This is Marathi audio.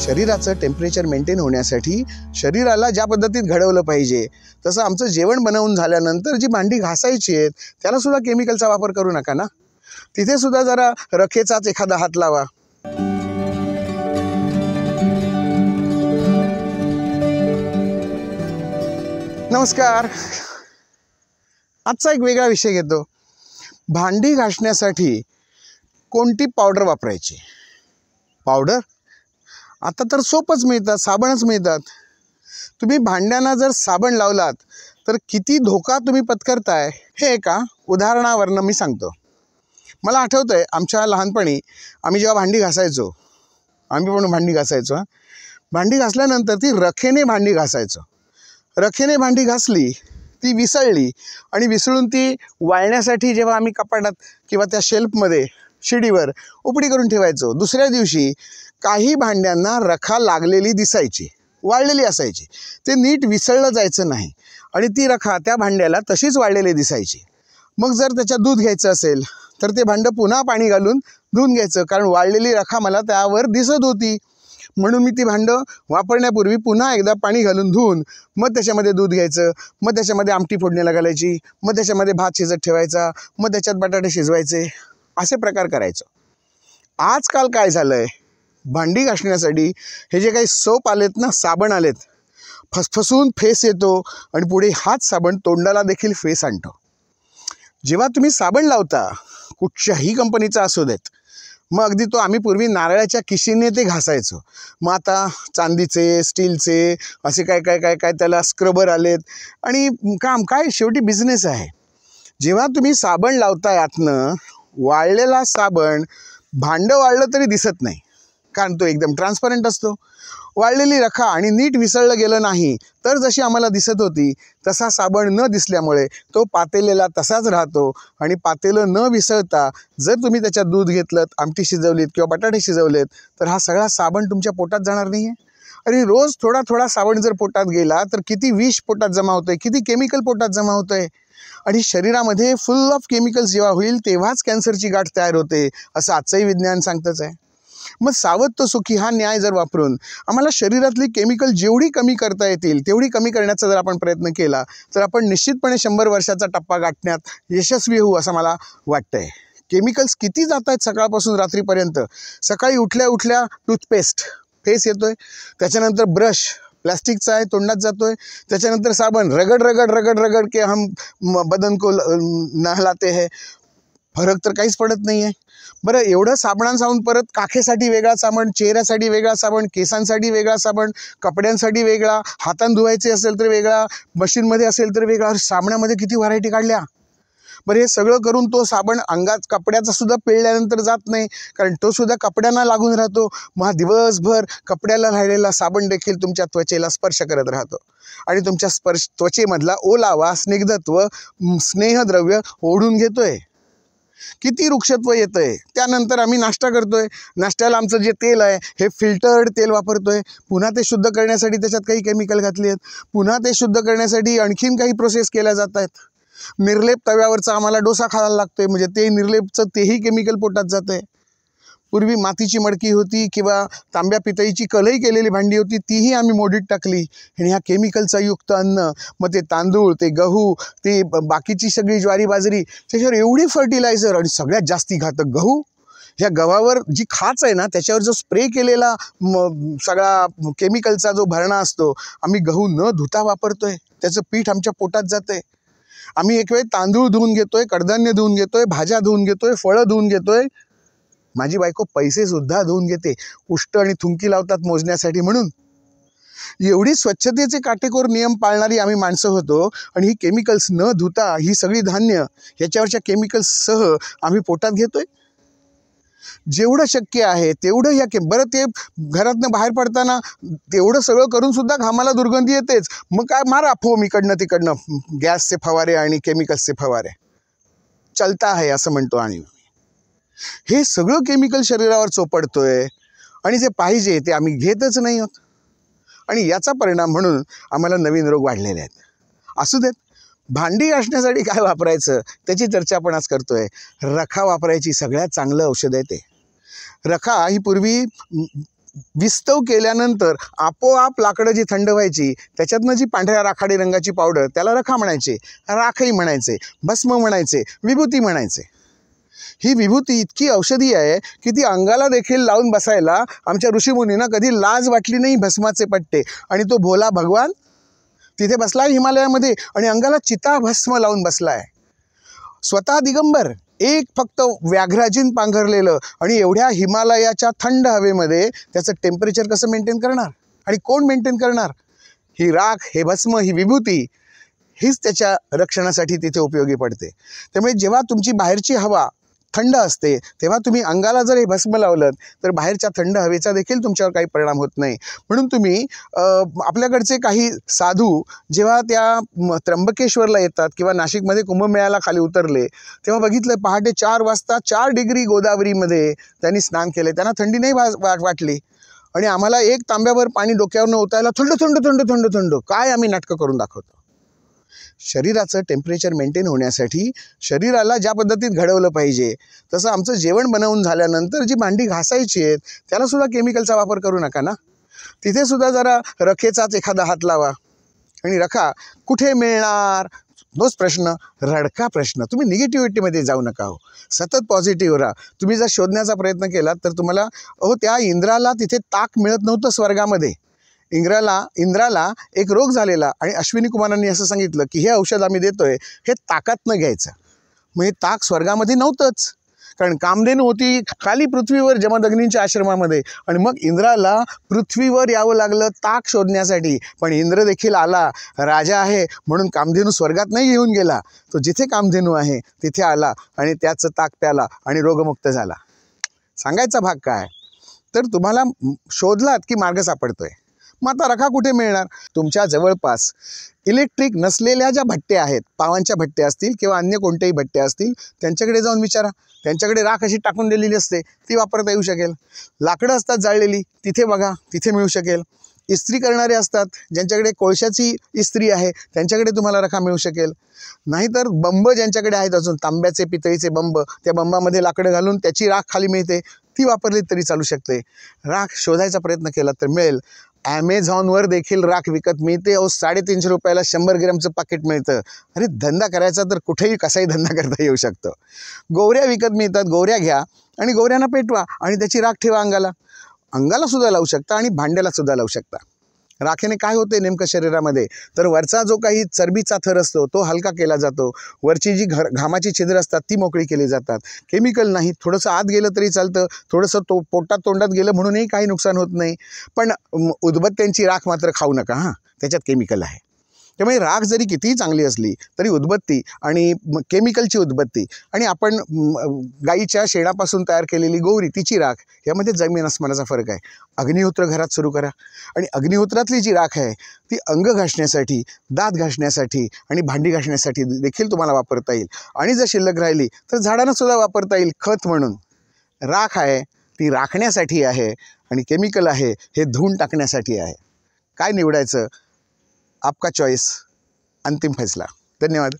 शरीराचं टेम्परेचर मेंटेन होण्यासाठी शरीराला ज्या पद्धतीत घडवलं पाहिजे तसं आमचं जेवण बनवून झाल्यानंतर जी भांडी घासायची आहेत त्यालासुद्धा केमिकलचा वापर करू नका ना तिथेसुद्धा जरा रखेचाच एखादा हात लावा नमस्कार आजचा एक वेगळा विषय घेतो भांडी घासण्यासाठी कोणती पावडर वापरायची पावडर आता तर सोपच मिळतात साबणच मिळतात तुम्ही भांड्यांना जर साबण लावलात तर किती धोका तुम्ही पत्करताय हे एका उदाहरणावरनं मी सांगतो मला आठवतं आहे आमच्या लहानपणी आम्ही जेव्हा भांडी घासायचो आम्ही पण भांडी घासायचो भांडी घासल्यानंतर ती रखेने भांडी घासायचो रखेने भांडी घासली ती विसळली आणि विसळून ती वाळण्यासाठी जेव्हा आम्ही कपाटात किंवा त्या शेल्फमध्ये शिडीवर उपडी करून ठेवायचो दुसऱ्या दिवशी काही भांड्यांना रखा लागलेली दिसायची वाळलेली असायची ते नीट विसळलं जायचं नाही आणि ती रखा त्या भांड्याला तशीच वाळलेली दिसायची मग जर त्याच्यात दूध घ्यायचं असेल तर ते भांडं पुन्हा पाणी घालून धुवून घ्यायचं कारण वाळलेली रखा मला त्यावर दिसत होती म्हणून मी ती भांडं वापरण्यापूर्वी पुन्हा एकदा पाणी घालून धुवून मग त्याच्यामध्ये दूध घ्यायचं मग त्याच्यामध्ये आमटी फोडणीला घालायची मग त्याच्यामध्ये भात शिजत ठेवायचा मग त्याच्यात बटाटे शिजवायचे असे प्रकार करायचो आजकाल काय झालं आहे भांडी घासण्यासाठी हे जे काही सोप आलेत ना साबण आलेत फसफसून फेस येतो आणि पुढे हाच साबण तोंडाला देखील फेस आणतो जेव्हा तुम्ही साबण लावता कुठच्याही कंपनीचा असू देत मग अगदी तो आम्ही पूर्वी नारळाच्या किशीने ते घासायचो मग आता चांदीचे स्टीलचे असे काय काय काय काय त्याला स्क्रबर आलेत आणि काम काय शेवटी बिझनेस आहे जेव्हा तुम्ही साबण लावता यातनं वाळलेला साबण भांडं वाळलं तरी दिसत नाही कारण तो एकदम ट्रान्सपरंट असतो वाळलेली रखा आणि नीट विसळलं गेलं नाही तर जशी आम्हाला दिसत होती तसा साबण न दिसल्यामुळे तो पातेलेला तसाच राहतो आणि पातेलं न विसळता जर तुम्ही त्याच्यात दूध घेतलं आमटी शिजवलीत किंवा बटाटे शिजवलेत तर हा सगळा साबण तुमच्या पोटात जाणार नाही आहे अरे रोज थोडा थोडा साबण जर पोटात गेला तर किती विष पोटात जमा होतं आहे किती केमिकल पोटात जमा होतं आहे आणि शरीरामध्ये फुल ऑफ केमिकल्स जेव्हा होईल तेव्हाच कॅन्सरची गाठ तयार होते असं आजचंही विज्ञान सांगतच आहे मग सावध तो सुखी हा न्याय जर वापरून आम्हाला शरीरातली केमिकल जेवढी कमी करता येतील तेवढी कमी करण्याचा जर आपण प्रयत्न केला तर आपण निश्चितपणे शंभर वर्षाचा टप्पा गाठण्यात यशस्वी होऊ असं मला वाटतं आहे केमिकल्स किती जात आहेत सकाळपासून रात्रीपर्यंत सकाळी उठल्या उठल्या टूथपेस्ट फेस येतो आहे त्याच्यानंतर ब्रश प्लॅस्टिकचा आहे तोंडात जातो आहे त्याच्यानंतर साबण रगड रगड रगड रगड के हम बदन को नहलाते है फरक तर काहीच पडत नाही आहे बरं एवढं साबणांसाहून परत काखेसाठी वेगळा साबण चेहऱ्यासाठी वेगळा साबण केसांसाठी वेगळा साबण कपड्यांसाठी वेगळा हातान धुवायचे असेल तर वेगळा मशीनमध्ये असेल तर वेगळा साबणामध्ये किती व्हरायटी काढल्या बरं हे सगळं करून तो साबण अंगात कपड्याचा सुद्धा पिळल्यानंतर जात नाही कारण तो सुद्धा कपड्यांना लागून राहतो मग दिवसभर कपड्याला राहिलेला साबण देखील तुमच्या त्वचेला स्पर्श करत राहतो आणि तुमच्या स्पर्श त्वचेमधला ओलावा स्निग्धत्व स्नेहद्रव्य ओढून घेतोय किती वृक्षत्व येतं आहे त्यानंतर आम्ही नाश्ता करतो आहे नाश्त्याला आमचं जे तेल आहे हे फिल्टर्ड तेल वापरतो आहे पुन्हा ते शुद्ध करण्यासाठी त्याच्यात काही केमिकल घातले आहेत पुन्हा ते शुद्ध करण्यासाठी आणखीन काही प्रोसेस केल्या जात आहेत निर्लेप तव्यावरचा आम्हाला डोसा खायला लागतो आहे म्हणजे ते निर्लेपचं तेही केमिकल पोटात जातं आहे पूर्वी मातीची मडकी होती किंवा तांब्या पितळीची कलई केलेली भांडी होती तीही आम्ही मोडीत टाकली आणि ह्या केमिकलचा युक्त अन्न मग ते तांदूळ ते गहू ते बाकीची सगळी ज्वारी बाजरी त्याच्यावर एवढी फर्टिलायझर आणि सगळ्यात जास्ती घातक गहू ह्या गव्हावर जी खाच आहे ना त्याच्यावर जो स्प्रे केलेला सगळा केमिकलचा जो भरणा असतो आम्ही गहू न धुता वापरतोय त्याचं पीठ आमच्या पोटात आहे आम्ही एक वेळ तांदूळ धुवून घेतोय कडधान्य धुवून घेतोय भाज्या धुवून घेतोय फळं धुवून घेतोय माझी बायको पैसेसुद्धा धुवून घेते उष्ट आणि थुंकी लावतात मोजण्यासाठी म्हणून एवढी स्वच्छतेचे काटेकोर नियम पाळणारी आम्ही माणसं होतो आणि ही केमिकल्स न धुता ही सगळी धान्य ह्याच्यावरच्या केमिकल्ससह आम्ही पोटात घेतोय जेवढं शक्य आहे तेवढं या के बरं ते घरातनं बाहेर पडताना तेवढं सगळं करूनसुद्धा घामाला दुर्गंधी येतेच मग काय मारा मी इकडनं तिकडनं गॅसचे फवारे आणि केमिकल्सचे फवारे चलता आहे असं म्हणतो आणि हे सगळं केमिकल शरीरावर चोपडतोय आणि जे पाहिजे ते आम्ही घेतच नाही होत आणि याचा परिणाम म्हणून आम्हाला नवीन रोग वाढलेले आहेत असू देत भांडी असण्यासाठी काय वापरायचं त्याची चर्चा आपण आज करतोय रखा वापरायची सगळ्यात चांगलं औषध आहे ते रखा ही पूर्वी विस्तव केल्यानंतर आपोआप लाकडं जी थंड व्हायची त्याच्यातनं जी पांढऱ्या राखाडी रंगाची पावडर त्याला रखा म्हणायचे राखही म्हणायचे भस्म म्हणायचे विभूती म्हणायचे ही विभूती इतकी औषधी आहे की ती अंगाला देखील लावून बसायला आमच्या ऋषीमुनींना कधी लाज वाटली नाही भस्माचे पट्टे आणि तो भोला भगवान तिथे बसला आहे हिमालयामध्ये आणि अंगाला चिता भस्म लावून बसला आहे स्वतः दिगंबर एक फक्त व्याघ्राजीन पांघरलेलं आणि एवढ्या हिमालयाच्या थंड हवेमध्ये त्याचं टेम्परेचर कसं मेंटेन करणार आणि कोण मेंटेन करणार ही राख हे भस्म ही विभूती हीच त्याच्या रक्षणासाठी तिथे उपयोगी पडते त्यामुळे जेव्हा तुमची बाहेरची हवा थंड असते तेव्हा तुम्ही अंगाला जर हे भस्म लावलं तर बाहेरच्या थंड हवेचा देखील तुमच्यावर काही परिणाम होत नाही म्हणून तुम्ही आपल्याकडचे काही साधू जेव्हा त्या त्र्यंबकेश्वरला येतात किंवा नाशिकमध्ये कुंभमेळ्याला खाली उतरले तेव्हा बघितलं पहाटे चार वाजता चार डिग्री गोदावरीमध्ये त्यांनी स्नान केले त्यांना थंडी नाही वा वाटली आणि आम्हाला एक तांब्यावर पाणी डोक्यावर ओतायला थंड थंड थंड थंड थंड काय आम्ही नाटकं करून दाखवतो शरीराचं टेम्परेचर मेंटेन होण्यासाठी शरीराला ज्या पद्धतीत घडवलं पाहिजे तसं आमचं जेवण बनवून झाल्यानंतर जी भांडी घासायची आहेत त्यालासुद्धा केमिकलचा वापर करू नका ना तिथेसुद्धा जरा रखेचाच एखादा हात लावा आणि रखा कुठे मिळणार तोच प्रश्न रडका प्रश्न तुम्ही निगेटिव्हिटीमध्ये जाऊ नका हो सतत पॉझिटिव्ह राहा तुम्ही जर शोधण्याचा प्रयत्न केलात तर तुम्हाला अहो त्या इंद्राला तिथे ताक मिळत नव्हतं स्वर्गामध्ये इंद्राला इंद्राला एक रोग झालेला आणि अश्विनी कुमारांनी असं सांगितलं की हे औषध आम्ही देतोय हे ताकातनं घ्यायचं म्हणजे ताक स्वर्गामध्ये नव्हतंच कारण कामधेनू होती खाली पृथ्वीवर जमदग्नींच्या आश्रमामध्ये आणि मग इंद्राला पृथ्वीवर यावं लागलं ताक शोधण्यासाठी पण इंद्र देखील आला राजा आहे म्हणून कामधेनू स्वर्गात नाही येऊन गेला तो जिथे कामधेनू आहे तिथे आला आणि त्याचं ताक प्याला आणि रोगमुक्त झाला सांगायचा भाग काय तर तुम्हाला शोधलात की मार्ग सापडतोय मग आता रखा कुठे मिळणार तुमच्या जवळपास इलेक्ट्रिक नसलेल्या ज्या भट्ट्या आहेत पावांच्या भट्ट्या असतील किंवा अन्य कोणत्याही भट्ट्या असतील त्यांच्याकडे जाऊन विचारा त्यांच्याकडे राख अशी टाकून दिलेली असते ती वापरता येऊ शकेल लाकडं असतात जाळलेली तिथे बघा तिथे मिळू शकेल इस्त्री करणारे असतात ज्यांच्याकडे कोळशाची इस्त्री आहे त्यांच्याकडे तुम्हाला रखा मिळू शकेल नाहीतर बंब ज्यांच्याकडे आहेत अजून तांब्याचे पितळीचे बंब त्या बंबामध्ये लाकडं घालून त्याची राख खाली मिळते ती वापरली तरी चालू शकते राख शोधायचा प्रयत्न केला तर मिळेल ॲमेझॉनवर देखील राख विकत मिळते अहो साडेतीनशे रुपयाला शंभर ग्रॅमचं पाकिट मिळतं अरे धंदा करायचा तर कुठेही कसाही धंदा करता येऊ शकतं गोवऱ्या विकत मिळतात गोवऱ्या घ्या आणि गोवऱ्यांना पेटवा आणि त्याची राख ठेवा अंगाला अंगालासुद्धा लावू शकता आणि भांड्यालासुद्धा लावू शकता राखेने काय होते नेमकं शरीरामध्ये तर वरचा जो काही चरबीचा थर असतो तो हलका केला जातो वरची जी घर घामाची छिद्र असतात ती मोकळी केली जातात केमिकल नाही थोडंसं आत गेलं तरी चालतं थोडंसं तो पोटात तोंडात गेलं म्हणूनही काही नुकसान होत नाही पण उदबत्त्यांची राख मात्र खाऊ नका हां त्याच्यात केमिकल आहे त्यामुळे राख जरी कितीही चांगली असली तरी उदबत्ती आणि केमिकलची उदबत्ती आणि आपण गाईच्या शेणापासून तयार केलेली गौरी तिची राख यामध्ये जमीन अस्मानाचा फरक आहे अग्निहोत्र घरात सुरू करा आणि अग्निहोत्रातली जी राख आहे ती अंग घासण्यासाठी दात घासण्यासाठी आणि भांडी घासण्यासाठी देखील तुम्हाला वापरता येईल आणि जर शिल्लक राहिली तर झाडांना सुद्धा वापरता येईल खत म्हणून राख आहे ती राखण्यासाठी आहे आणि केमिकल आहे हे धुवून टाकण्यासाठी आहे काय निवडायचं आपका चॉईस अंतिम फैसला धन्यवाद